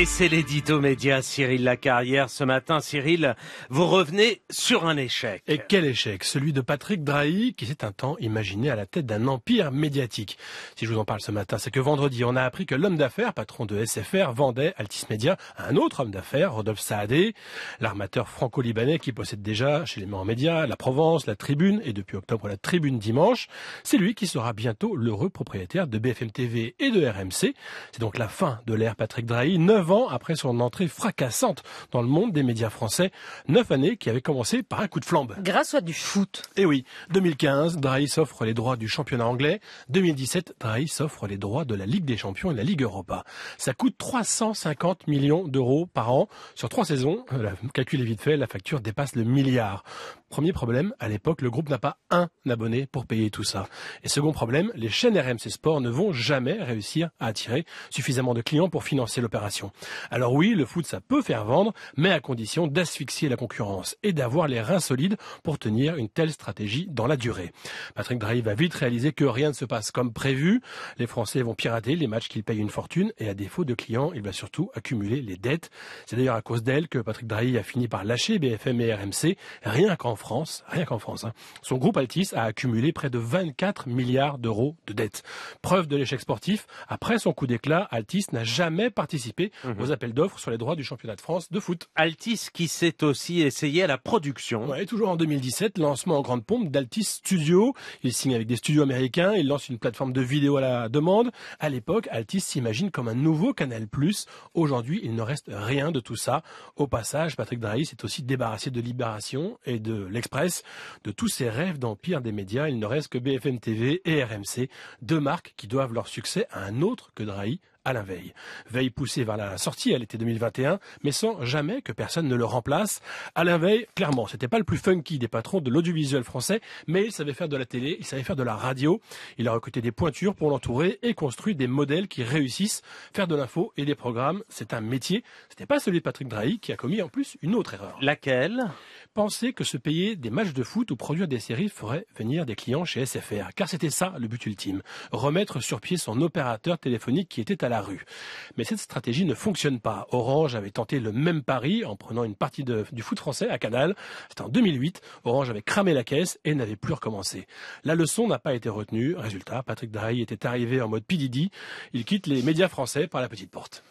Et c'est l'édito média Cyril Lacarrière. Ce matin, Cyril, vous revenez sur un échec. Et quel échec Celui de Patrick Drahi, qui s'est un temps imaginé à la tête d'un empire médiatique. Si je vous en parle ce matin, c'est que vendredi, on a appris que l'homme d'affaires, patron de SFR, vendait Altis Media à un autre homme d'affaires, Rodolphe Saadé, l'armateur franco-libanais qui possède déjà chez les médias la Provence, la Tribune et depuis octobre la Tribune Dimanche. C'est lui qui sera bientôt l'heureux propriétaire de BFM TV et de RMC. C'est donc la fin de l'ère Patrick Drahi après son entrée fracassante dans le monde des médias français. Neuf années qui avaient commencé par un coup de flambe. Grâce à du foot. Et eh oui, 2015, Drahi s'offre les droits du championnat anglais. 2017, Drahi s'offre les droits de la Ligue des champions et de la Ligue Europa. Ça coûte 350 millions d'euros par an. Sur trois saisons, euh, Le calcul est vite fait, la facture dépasse le milliard. Premier problème, à l'époque, le groupe n'a pas un abonné pour payer tout ça. Et second problème, les chaînes RMC Sport ne vont jamais réussir à attirer suffisamment de clients pour financer l'opération. Alors oui, le foot, ça peut faire vendre, mais à condition d'asphyxier la concurrence et d'avoir les reins solides pour tenir une telle stratégie dans la durée. Patrick Drahi va vite réaliser que rien ne se passe comme prévu. Les Français vont pirater les matchs qu'ils payent une fortune et à défaut de clients, il va surtout accumuler les dettes. C'est d'ailleurs à cause d'elle que Patrick Drahi a fini par lâcher BFM et RMC, rien qu'en France, rien qu'en France. Hein. Son groupe Altis a accumulé près de 24 milliards d'euros de dettes. Preuve de l'échec sportif, après son coup d'éclat, Altis n'a jamais participé Mmh. aux appels d'offres sur les droits du championnat de France de foot. Altis qui s'est aussi essayé à la production. Et toujours en 2017, lancement en grande pompe d'Altis Studio. Il signe avec des studios américains, il lance une plateforme de vidéo à la demande. À l'époque, Altis s'imagine comme un nouveau Canal+. Aujourd'hui, il ne reste rien de tout ça. Au passage, Patrick Drahi s'est aussi débarrassé de Libération et de l'Express, de tous ses rêves d'empire des médias. Il ne reste que BFM TV et RMC, deux marques qui doivent leur succès à un autre que Drahi, Alain Veil. veille poussé vers la sortie à l'été 2021, mais sans jamais que personne ne le remplace. Alain Veil, clairement, c'était pas le plus funky des patrons de l'audiovisuel français, mais il savait faire de la télé, il savait faire de la radio. Il a recruté des pointures pour l'entourer et construit des modèles qui réussissent. Faire de l'info et des programmes, c'est un métier. C'était pas celui de Patrick Drahi qui a commis en plus une autre erreur. Laquelle penser que se payer des matchs de foot ou produire des séries ferait venir des clients chez SFR. Car c'était ça le but ultime, remettre sur pied son opérateur téléphonique qui était à la rue. Mais cette stratégie ne fonctionne pas. Orange avait tenté le même pari en prenant une partie du foot français à Canal. C'était en 2008. Orange avait cramé la caisse et n'avait plus recommencé. La leçon n'a pas été retenue. Résultat, Patrick Drahi était arrivé en mode PDD. Il quitte les médias français par la petite porte.